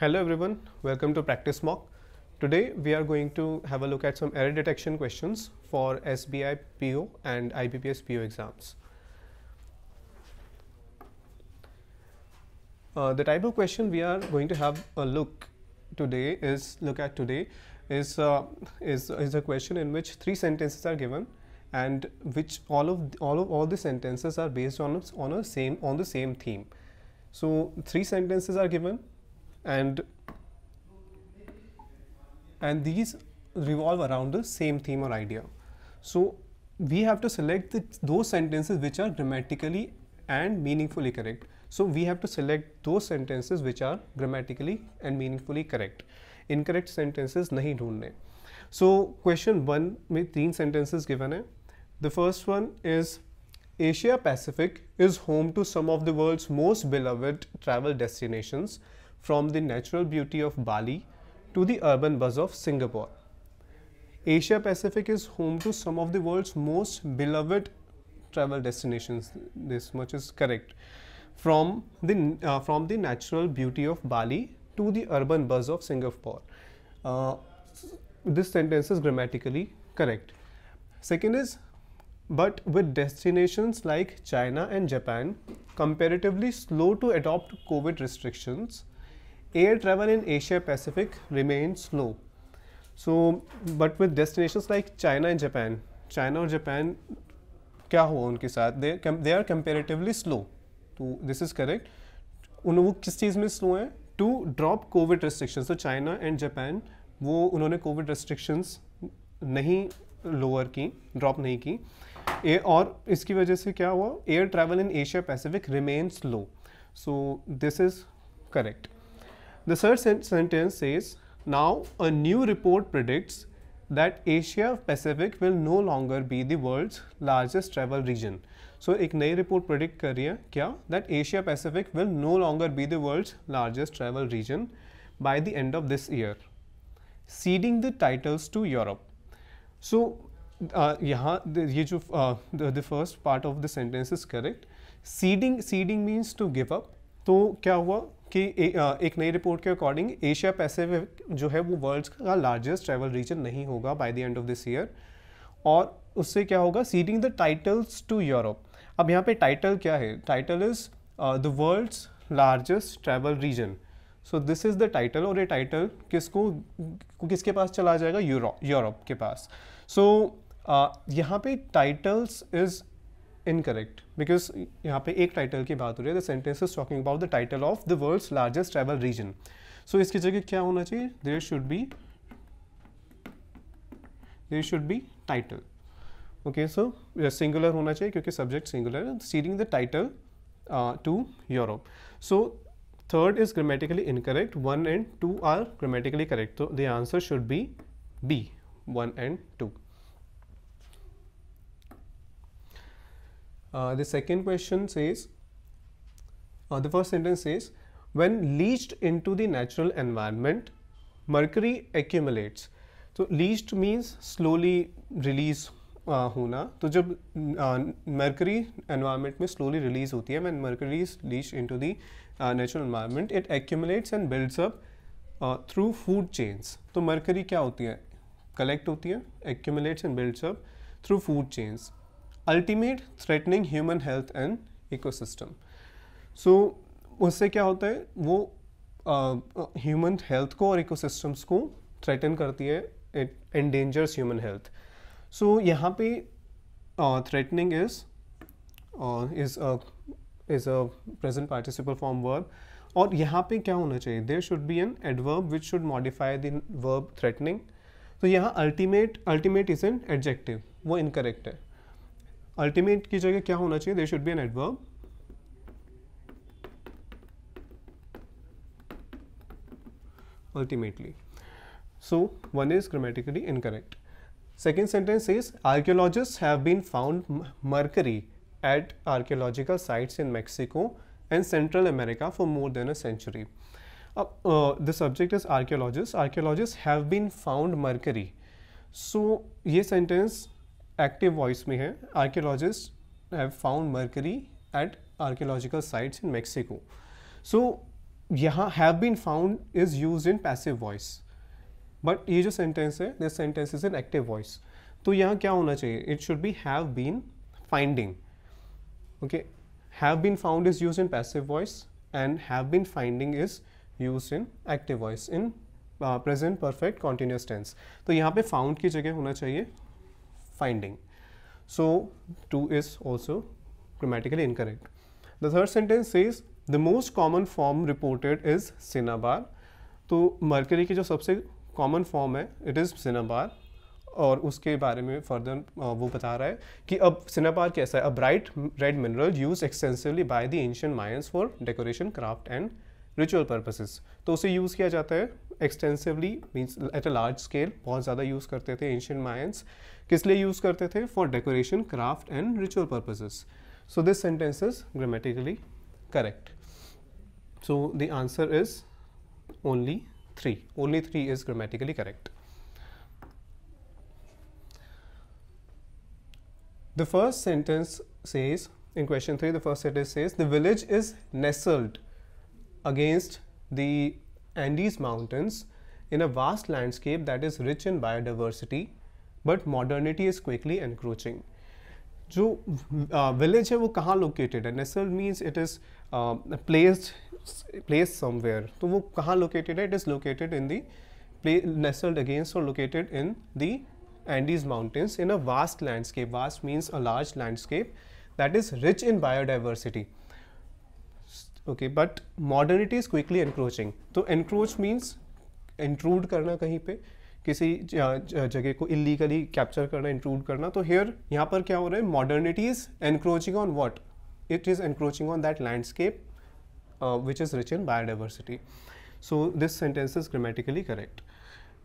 Hello everyone, welcome to Practice Mock. Today we are going to have a look at some error detection questions for SBI PO and IBPS PO exams. Uh, the type of question we are going to have a look today is look at today is uh, is is a question in which three sentences are given and which all of all of all the sentences are based on on a same on the same theme. So three sentences are given and and these revolve around the same theme or idea. So we have to select the, those sentences which are grammatically and meaningfully correct. So we have to select those sentences which are grammatically and meaningfully correct. Incorrect sentences नहीं ढूंढने. So question one में तीन sentences given The first one is Asia Pacific is home to some of the world's most beloved travel destinations from the natural beauty of Bali to the urban buzz of Singapore. Asia Pacific is home to some of the world's most beloved travel destinations. This much is correct. From the, uh, from the natural beauty of Bali to the urban buzz of Singapore. Uh, this sentence is grammatically correct. Second is, but with destinations like China and Japan comparatively slow to adopt COVID restrictions, air travel in Asia Pacific remains slow. So, but with destinations like China and Japan, China और Japan क्या हुआ उनके साथ they they are comparatively slow तो this is correct उन वो किस चीज़ में स्लो हैं टू ड्रॉप कोविड रिस्ट्रिक्शन तो चाइना एंड जापान वो उन्होंने कोविड रिस्ट्रिक्शंस नहीं लोअर की ड्रॉप नहीं की ए, और इसकी वजह से क्या हुआ air travel in Asia Pacific remain slow so this is correct The third sentence says, now a new report predicts that Asia Pacific will no longer be the world's largest travel region. So एक नई report predict कर रही है क्या that Asia Pacific will no longer be the world's largest travel region by the end of this year, ceding the titles to Europe. So uh, the ये जो uh, the, the first part of the sentence is correct. Ceding ceding means to give up. तो क्या हुआ कि ए, आ, एक नई report के according Asia Pacific जो है वो वर्ल्ड का लार्जेस्ट ट्रैवल रीजन नहीं होगा by the end of this year और उससे क्या होगा ceding the titles to Europe अब यहाँ पे टाइटल क्या है title is the world's largest travel region so this is the title और ये टाइटल किसको किसके पास चला जाएगा यूरोप यूरोप के पास सो so, uh, यहाँ पे टाइटल्स इज़ इनकरेक्ट बिकॉज यहाँ पे एक टाइटल की बात हो रही है the sentence is talking about the title of the world largest travel region so इसकी जगह क्या होना चाहिए there should be there should be title okay so singular होना चाहिए क्योंकि सब्जेक्ट सिंगुलर है ceding the title to Europe so third is grammatically incorrect one and two are grammatically correct तो the answer should be B one and two Uh, the second question says, uh, the first sentence says, when leached into the natural environment, mercury accumulates. So, leached means slowly release hona. Uh, so, jab uh, mercury environment mein slowly release hoti hai, when mercury is leached into the uh, natural environment, it accumulates and builds up through food chains. So, mercury kya hoti hai? Collect hoti hai, accumulates and builds up through food chains. Ultimate threatening human health and ecosystem so उससे क्या होता है वो human uh, health को और ecosystems को threaten करती है it endangers human health so यहाँ पे threatening is is is a present participle form verb और यहाँ पे क्या होना चाहिए there should be an adverb which should modify the verb threatening तो यहाँ ultimate ultimate is an adjective वो इनकरेक्ट है अल्टीमेट की जगह क्या होना चाहिए there should be an adverb ultimately so one is grammatically incorrect second sentence is archaeologist have been found mercury at archaeological sites in Mexico and central America for more than a century अब the subject is archaeologist archaeologist have been found mercury so ये sentence active voice में है archaeologist have found mercury at archaeological sites in Mexico so यहाँ have been found is use in passive voice but ये जो sentence है this sentence is in active voice तो यहाँ क्या होना चाहिए it should B have been finding okay have been found is use in passive voice and have been finding is use in active voice in present perfect continuous tense तो यहाँ पे found की जगह होना चाहिए finding. So 2 is also grammatically incorrect. The third sentence says the most common form reported is cinnabar. So, mercury ki jo sabse common form hai, it is cinnabar और उसके बारे में फर्दर वो बता रहा है कि अब सिनापार कैसा है a bright red mineral use extensively by the ancient mines for decoration craft and ritual purposes तो उसे यूज़ किया जाता है extensively means at a large scale बहुत ज़्यादा यूज़ करते थे एंशियन मायंस किस लिए यूज़ करते थे for decoration craft and ritual purposes so this sentence is grammatically correct so the answer is only three only three is grammatically correct The first sentence says in question 3 the first sentence says the village is nestled against the Andes Mountains in a vast landscape that is rich in biodiversity, but modernity is quickly encroaching. जो uh, village है वो कहाँ located है nestle means it is placed place somewhere तो वो कहाँ located है it is located in nestled against or located in the Andes mountains in a vast landscape. Vast means a large landscape that is rich in biodiversity. Okay but modernity is quickly encroaching तो encroach means intrude करना कहीं पे किसी जगह को illegally capture करना intrude करना तो हेयर यहाँ पर क्या हो रहा है modernity is encroaching on what it is encroaching on that landscape which is rich in biodiversity so this sentence is grammatically correct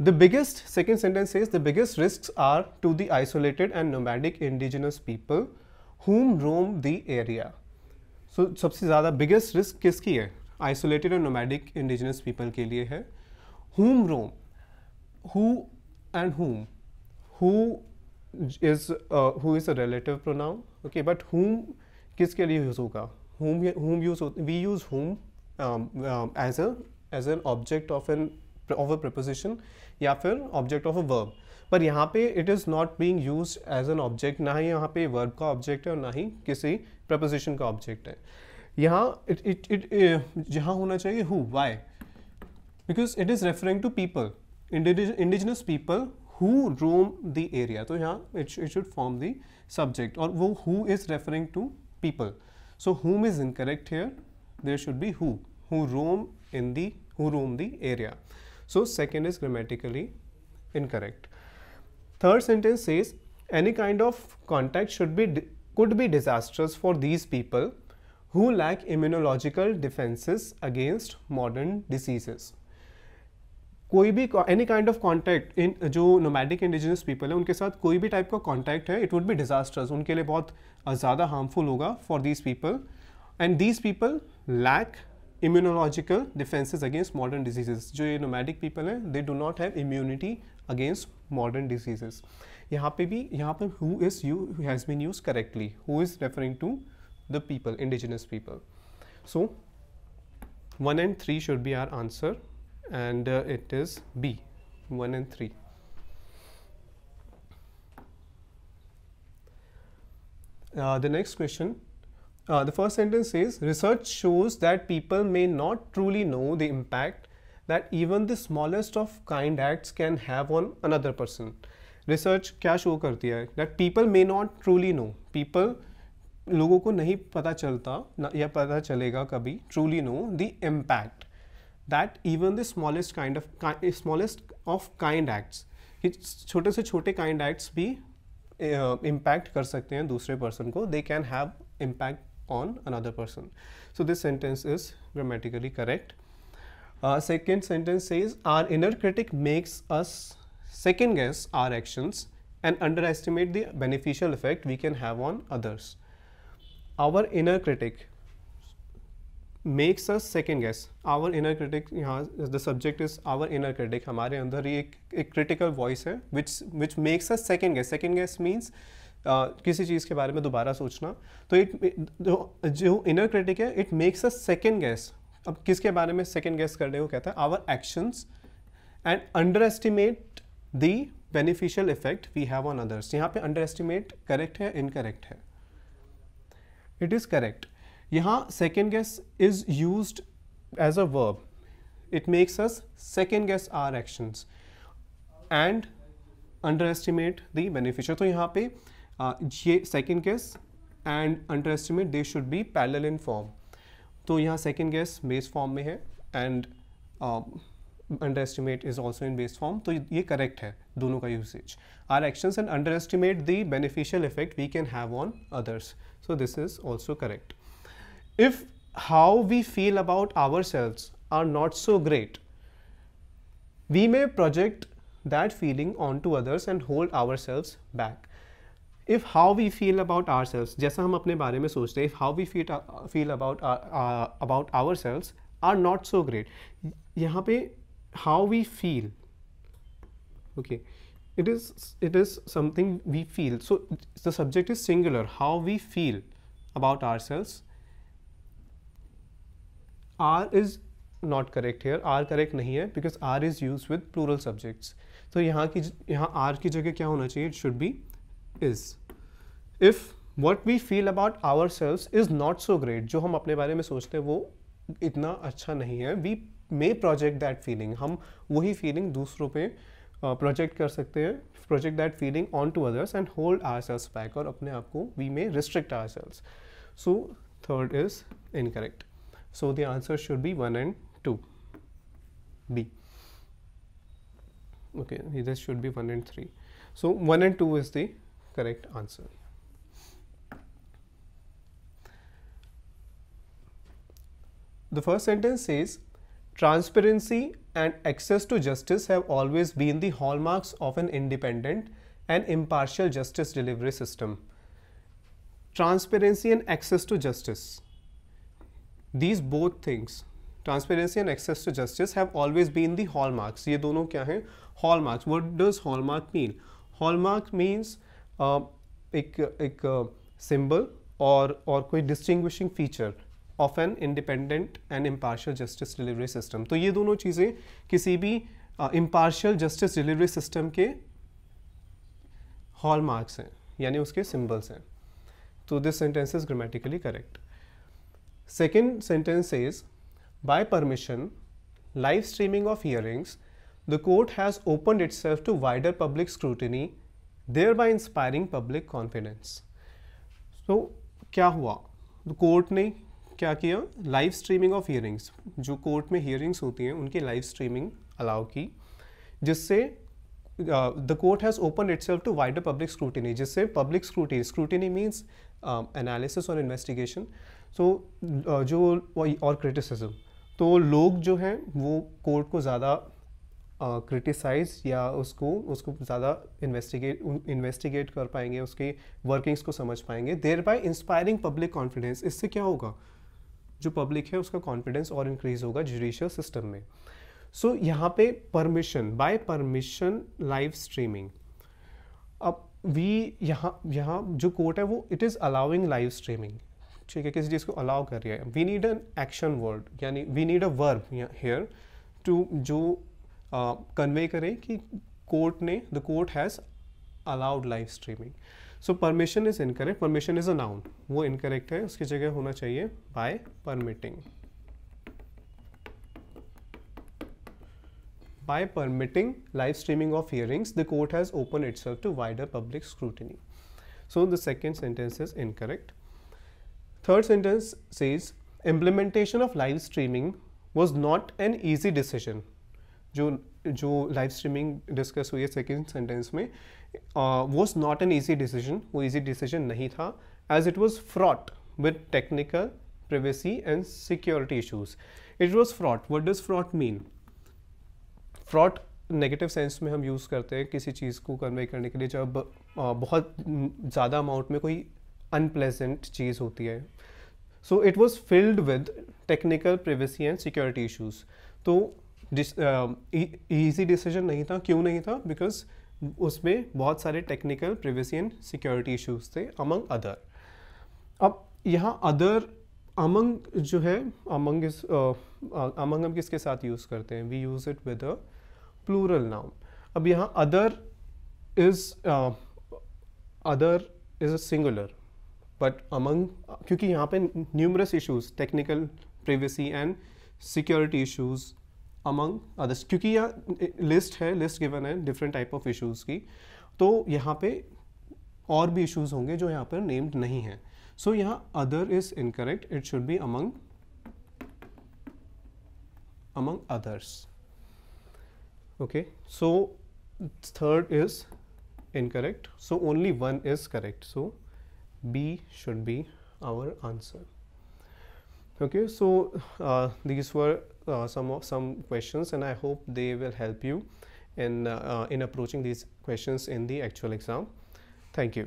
the biggest second sentence is the biggest risk are to the isolated and nomadic indigenous people whom roam the area so so, सबसे ज़्यादा biggest risk किसकी है isolated और nomadic indigenous people के लिए है whom roam who and whom who is who is a relative pronoun okay but whom किसके लिए यूज़ होगा whom whom use we use whom as as um, um, as a as an of of an of या फिर object of a verb पर यहाँ पे it is not being use as an object ना ही यहाँ पे वर्ब का ऑब्जेक्ट है और ना ही किसी प्रपोजिशन का ऑब्जेक्ट है यहाँ इट इट यहाँ होना चाहिए who why because it is referring to people indigenous people who roam the area तो यहाँ it it should form the subject और वो who is referring to people so whom is incorrect here there should be who who roam in roam the area so second is grammatically incorrect Third sentence says any kind of contact should be could be disastrous for these people who lack immunological defenses against modern diseases. कोई भी any kind of contact in जो nomadic indigenous people है उनके साथ कोई भी type का contact है इट वुड बी डिजास्टर्स उनके लिए बहुत ज़्यादा हार्मफुल होगा for these people and these people lack immunological defenses against modern diseases जो ये nomadic people हैं they do not have immunity against modern diseases यहाँ पे भी यहाँ पे who is you who has been used correctly who is referring to the people indigenous people so one and three should be our answer and uh, it is B one and three uh, the next question uh, the first sentence says research shows that people may not truly know the impact that even the smallest of kind acts can have on another person. Research kya show karti hai? That people may not truly know. People, logo ko nahi pata chalta, ya pata chalega kabhi, truly know the impact that even the smallest kind of, smallest of kind acts, chote se chote kind acts bhi uh, impact kar sakte hain dusre person ko, they can have impact on another person. So this sentence is grammatically correct. Uh, second sentence says our inner critic makes us second guess our actions and underestimate the beneficial effect we can have on others. Our inner critic makes us second guess. Our inner critic यहाँ the subject is our inner critic हमारे अंदर ही एक critical voice which which makes us second guess. Second guess means uh, किसी चीज़ के बारे में दोबारा सोचना तो इट जो इनर क्रिटिक है it makes a second guess अब किसके बारे में सेकेंड गैस करने को कहता है our actions and underestimate the beneficial effect we have on others यहाँ पे अंडर एस्टिमेट करेक्ट है इनकरेक्ट है इट इज़ करेक्ट यहाँ second guess is use as a verb makes us second guess our actions and underestimate the beneficial तो यहाँ पे Uh, ये second guess and underestimate they should be parallel in form तो यहाँ second guess base form में है and underestimate is also in base form तो ये करेक्ट है दोनों का usage our actions and underestimate the beneficial effect we can have on others so this is also correct if we feel about our feel are not so great we may project that feeling on to others and hold our ourselves back if how we feel about ourselves जैसा हम अपने बारे में सोचते हैं if how we feel feel about about ourselves are not so great यहाँ पे how we feel okay it is it is something we feel so the subject is singular how we feel about ourselves are is not correct here are correct नहीं है because are is use with plural subjects तो यहाँ की यहाँ are की जगह क्या होना चाहिए it should be is if what we feel about ourselves is not so great जो हम अपने बारे में सोचते हैं वो इतना अच्छा नहीं है we may project that feeling हम वही फीलिंग दूसरों पर प्रोजेक्ट कर सकते हैं project that feeling on to others and hold ourselves back और अपने आप को we may restrict ourselves so third is incorrect so the answer should be one and two be okay this should be one and three so one and two is the correct answer. The first sentence says, transparency and access to justice have always been the hallmarks of an independent and impartial justice delivery system. Transparency and access to justice. These both things, transparency and access to justice have always been the hallmarks. ये दोनों क्या हैं? Hallmarks. What does hallmark mean? Hallmark means एक एक symbol और और कोई distinguishing feature of an independent and impartial justice delivery system तो ये दोनों चीज़ें किसी भी इम्पार्शल जस्टिस डिलीवरी सिस्टम के हॉल मार्क्स हैं यानी उसके सिम्बल्स हैं तो this sentence is grammatically correct second sentence is by permission streaming of hearings the court has open opened self to wider public scrutiny by inspiring public confidence तो क्या हुआ court ने क्या किया लाइव स्ट्रीमिंग ऑफ हियरिंग्स जो court में hearings होती हैं उनकी लाइव स्ट्रीमिंग अलाउ की जिससे the court has open itself to wider public scrutiny जिससे public scrutiny scrutiny means analysis और इन्वेस्टिगेशन सो जो और क्रिटिसिज्म तो लोग जो हैं वो कोर्ट को ज़्यादा क्रिटिसाइज या उसको उसको ज़्यादा इन्वेस्टिगेट इन्वेस्टिगेट कर पाएंगे उसकी वर्किंग्स को समझ पाएंगे thereby inspiring public confidence इससे क्या होगा जो पब्लिक है उसका कॉन्फिडेंस और इंक्रीज होगा जुडिशियल सिस्टम में सो so, यहाँ पे permission by permission live streaming अब वी यहाँ यहाँ जो कोर्ट है वो it is allowing live streaming ठीक है किसी चीज़ को अलाउ कर रही है we need an action word यानी we need a verb here to जो कन्वे करें कि कोर्ट ने the court has allowed live streaming so permission is incorrect permission is a noun वो इनकरेक्ट है उसकी जगह होना चाहिए bye permitting By permitting live streaming of hearings, the court has opened itself to wider public scrutiny. So the second sentence is incorrect. Third sentence says implementation of live streaming was not an easy decision जो जो live streaming discuss हुई है second sentence में was not an easy decision वो easy decision नहीं था as it was fraught with technical privacy and security issues it was fraught what does fraught mean fraught negative sense में हम use करते हैं किसी चीज़ को कन्वे करने के लिए जब uh, बहुत ज़्यादा अमाउंट में कोई अनप्लेजेंट चीज़ होती है so it was filled with technical privacy and security issues तो ईजी डिसीजन नहीं था क्यों नहीं था बिकॉज उसमें बहुत सारे technical privacy and security issues थे अमंग अदर अब यहाँ अदर अमंग जो है अमंग इस अमंग हम किसके साथ यूज़ करते हैं we use it with a plural noun अब यहाँ other is other is a singular but among क्योंकि यहाँ पे numerous issues technical privacy and security issues among others क्योंकि यहाँ लिस्ट है लिस्ट गिवन है डिफरेंट टाइप ऑफ इशूज़ की तो यहाँ पे और भी इशूज होंगे जो यहाँ पर नेम्ड नहीं है सो so, यहाँ other is incorrect it should be among among others okay so third is incorrect so only one is correct so B should be our answer okay so uh, these were uh, some of some questions and i hope they will help you in uh, in approaching these questions in the actual exam thank you